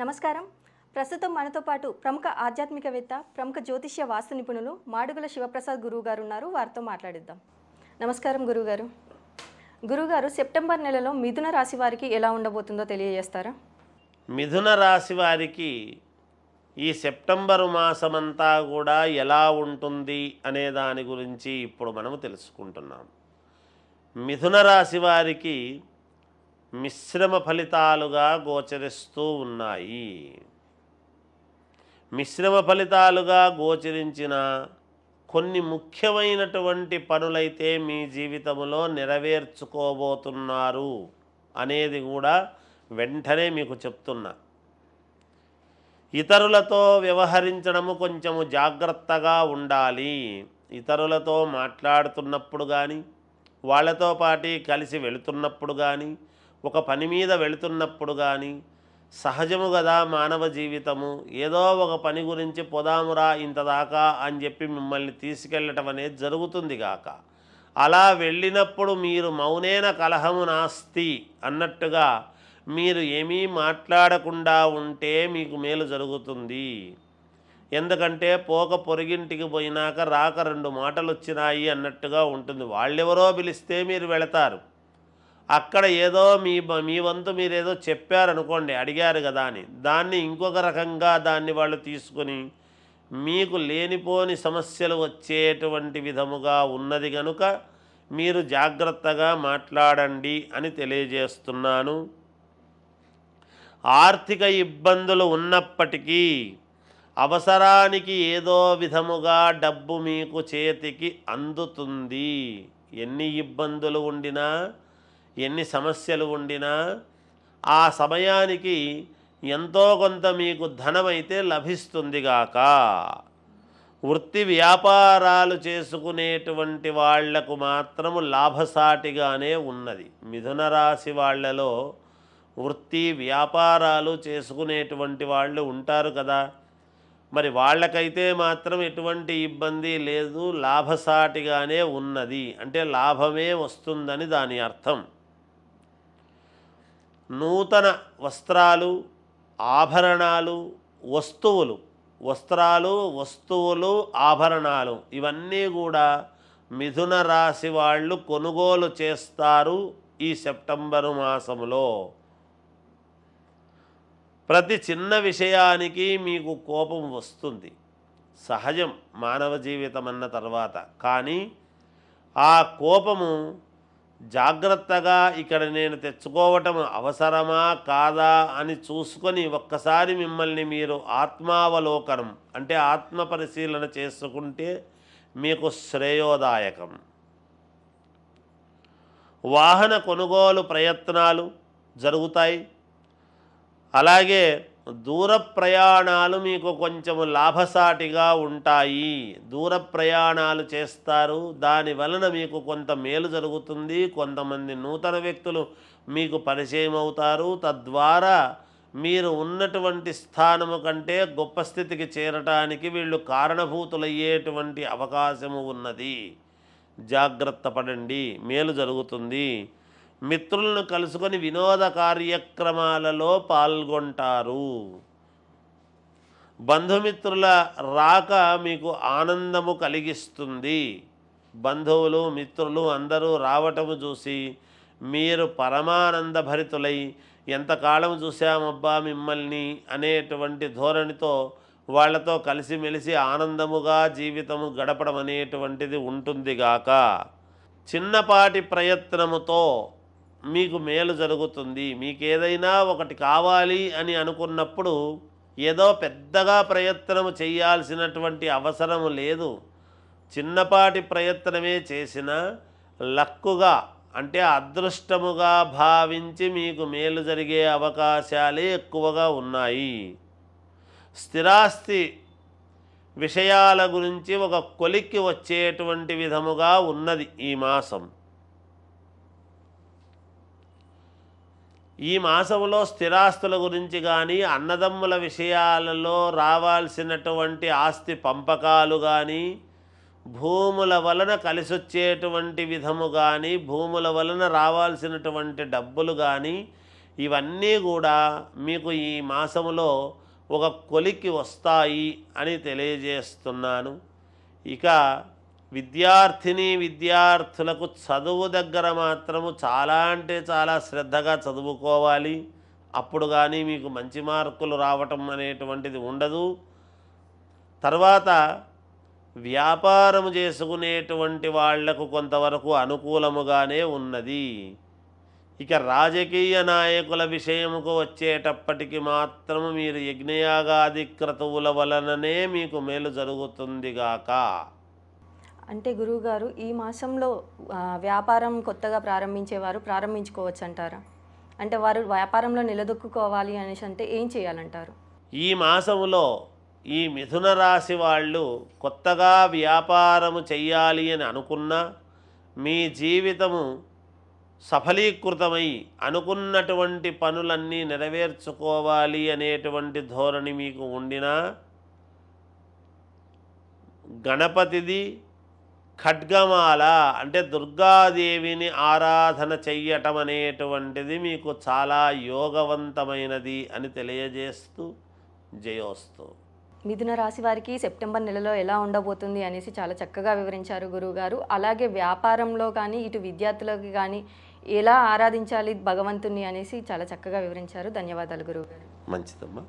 నమస్కారం ప్రస్తుతం మనతో పాటు ప్రముఖ ఆధ్యాత్మికవేత్త ప్రముఖ జ్యోతిష్య వాస్తు నిపుణులు మాడుగుల శివప్రసాద్ గురువు గారు ఉన్నారు వారితో మాట్లాడిద్దాం నమస్కారం గురువుగారు గురువుగారు సెప్టెంబర్ నెలలో మిథున రాశి వారికి ఎలా ఉండబోతుందో తెలియజేస్తారా మిథున రాశి వారికి ఈ సెప్టెంబరు మాసమంతా కూడా ఎలా ఉంటుంది అనే దాని గురించి ఇప్పుడు మనము తెలుసుకుంటున్నాం మిథున రాశి వారికి మిశ్రమ ఫలితాలుగా గోచరిస్తూ ఉన్నాయి మిశ్రమ ఫలితాలుగా గోచరించిన కొన్ని ముఖ్యమైనటువంటి పనులైతే మీ జీవితంలో నెరవేర్చుకోబోతున్నారు అనేది కూడా వెంటనే మీకు చెప్తున్నా ఇతరులతో వ్యవహరించడము కొంచెము జాగ్రత్తగా ఉండాలి ఇతరులతో మాట్లాడుతున్నప్పుడు కానీ వాళ్ళతో పాటి కలిసి వెళుతున్నప్పుడు కానీ ఒక పని మీద వెళుతున్నప్పుడు కానీ సహజము కదా మానవ జీవితము ఏదో ఒక పని గురించి పొదామురా ఇంతదాకా అని చెప్పి మిమ్మల్ని తీసుకెళ్ళటం అనేది జరుగుతుంది గాక అలా వెళ్ళినప్పుడు మీరు మౌనేన కలహము నాస్తి అన్నట్టుగా మీరు ఏమీ మాట్లాడకుండా ఉంటే మీకు మేలు జరుగుతుంది ఎందుకంటే పోక పొరిగింటికి పోయినాక రాక రెండు మాటలు వచ్చినాయి అన్నట్టుగా ఉంటుంది వాళ్ళెవరో పిలిస్తే మీరు వెళతారు అక్కడ ఏదో మీ మీ వంతు మీరేదో చెప్పారనుకోండి అడిగారు కదా అని దాన్ని ఇంకొక రకంగా దాన్ని వాళ్ళు తీసుకుని మీకు లేనిపోని సమస్యలు వచ్చేటువంటి విధముగా ఉన్నది కనుక మీరు జాగ్రత్తగా మాట్లాడండి అని తెలియజేస్తున్నాను ఆర్థిక ఇబ్బందులు ఉన్నప్పటికీ అవసరానికి ఏదో విధముగా డబ్బు మీకు చేతికి అందుతుంది ఎన్ని ఇబ్బందులు ఉండినా ఎన్ని సమస్యలు ఉండినా ఆ సమయానికి ఎంతో కొంత మీకు ధనమైతే లభిస్తుందిగాక వృత్తి వ్యాపారాలు చేసుకునేటువంటి వాళ్లకు మాత్రము లాభసాటిగానే ఉన్నది మిథున రాశి వాళ్లలో వృత్తి వ్యాపారాలు చేసుకునేటువంటి వాళ్ళు ఉంటారు కదా మరి వాళ్ళకైతే మాత్రం ఎటువంటి ఇబ్బంది లేదు లాభసాటిగానే ఉన్నది అంటే లాభమే వస్తుందని దాని అర్థం నూతన వస్త్రాలు ఆభరణాలు వస్తువులు వస్త్రాలు వస్తువులు ఆభరణాలు ఇవన్నీ కూడా మిథున రాశి వాళ్ళు కొనుగోలు చేస్తారు ఈ సెప్టెంబరు మాసంలో ప్రతి చిన్న విషయానికి మీకు కోపం వస్తుంది సహజం మానవ జీవితం అన్న తర్వాత కానీ ఆ కోపము జాగ్రత్తగా ఇక్కడ నేను తెచ్చుకోవటం అవసరమా కాదా అని చూసుకొని ఒక్కసారి మిమ్మల్ని మీరు ఆత్మావలోకనం అంటే ఆత్మ పరిశీలన చేసుకుంటే మీకు శ్రేయోదాయకం వాహన కొనుగోలు ప్రయత్నాలు జరుగుతాయి అలాగే దూర ప్రయాణాలు మీకు కొంచెము లాభసాటిగా ఉంటాయి దూర ప్రయాణాలు చేస్తారు దాని వలన మీకు కొంత మేలు జరుగుతుంది కొంతమంది నూతన వ్యక్తులు మీకు పరిచయం అవుతారు తద్వారా మీరు ఉన్నటువంటి స్థానము కంటే గొప్ప స్థితికి చేరటానికి వీళ్ళు కారణభూతులయ్యేటువంటి అవకాశము ఉన్నది జాగ్రత్త పడండి మేలు జరుగుతుంది మిత్రులను కలుసుకొని వినోద కార్యక్రమాలలో పాల్గొంటారు బంధుమిత్రుల రాక మీకు ఆనందము కలిగిస్తుంది బంధువులు మిత్రులు అందరూ రావటము చూసి మీరు పరమానంద భరితులై ఎంతకాలం చూసామబ్బా మిమ్మల్ని అనేటువంటి ధోరణితో వాళ్లతో కలిసిమెలిసి ఆనందముగా జీవితము గడపడం అనేటువంటిది ఉంటుందిగాక చిన్నపాటి ప్రయత్నముతో మీకు మేలు జరుగుతుంది మీకు ఏదైనా ఒకటి కావాలి అని అనుకున్నప్పుడు ఏదో పెద్దగా ప్రయత్నం చేయాల్సినటువంటి అవసరం లేదు చిన్నపాటి ప్రయత్నమే చేసిన లక్కుగా అంటే అదృష్టముగా భావించి మీకు మేలు జరిగే అవకాశాలే ఎక్కువగా ఉన్నాయి స్థిరాస్తి విషయాల గురించి ఒక కొలిక్కి వచ్చేటువంటి విధముగా ఉన్నది ఈ మాసం ఈ మాసంలో స్థిరాస్తుల గురించి కానీ అన్నదమ్ముల విషయాలలో రావాల్సినటువంటి ఆస్తి పంపకాలు కానీ భూముల వలన కలిసొచ్చేటువంటి విధము కానీ భూముల వలన రావాల్సినటువంటి డబ్బులు కానీ ఇవన్నీ కూడా మీకు ఈ మాసంలో ఒక కొలికి వస్తాయి అని తెలియజేస్తున్నాను ఇక విద్యార్థిని విద్యార్థులకు చదువు దగ్గర మాత్రము చాలా అంటే చాలా శ్రద్ధగా చదువుకోవాలి అప్పుడు కానీ మీకు మంచి మార్కులు రావటం అనేటువంటిది ఉండదు తర్వాత వ్యాపారము చేసుకునేటువంటి వాళ్లకు కొంతవరకు అనుకూలముగానే ఉన్నది ఇక రాజకీయ నాయకుల విషయముకు వచ్చేటప్పటికి మాత్రము మీరు యజ్ఞయాగాది క్రతువుల వలననే మీకు మేలు జరుగుతుందిగాక అంటే గురువుగారు ఈ మాసంలో వ్యాపారం కొత్తగా ప్రారంభించేవారు ప్రారంభించుకోవచ్చు అంటారా అంటే వారు వ్యాపారంలో నిలదొక్కుకోవాలి అనేసి అంటే ఏం చేయాలంటారు ఈ మాసంలో ఈ మిథున రాశి వాళ్ళు కొత్తగా వ్యాపారము చెయ్యాలి అని అనుకున్నా మీ జీవితము సఫలీకృతమై అనుకున్నటువంటి పనులన్నీ నెరవేర్చుకోవాలి అనేటువంటి ధోరణి మీకు ఉండినా గణపతిది ఖడ్గమాల అంటే దుర్గాదేవిని ఆరాధన చెయ్యటం అనేటువంటిది మీకు చాలా యోగవంతమైనది అని తెలియజేస్తూ జయోస్తూ మిథున రాశి వారికి సెప్టెంబర్ నెలలో ఎలా ఉండబోతుంది అనేసి చాలా చక్కగా వివరించారు గురువుగారు అలాగే వ్యాపారంలో కానీ ఇటు విద్యార్థులకు కానీ ఎలా ఆరాధించాలి భగవంతుని అనేసి చాలా చక్కగా వివరించారు ధన్యవాదాలు గురువుగారు మంచిదమ్మా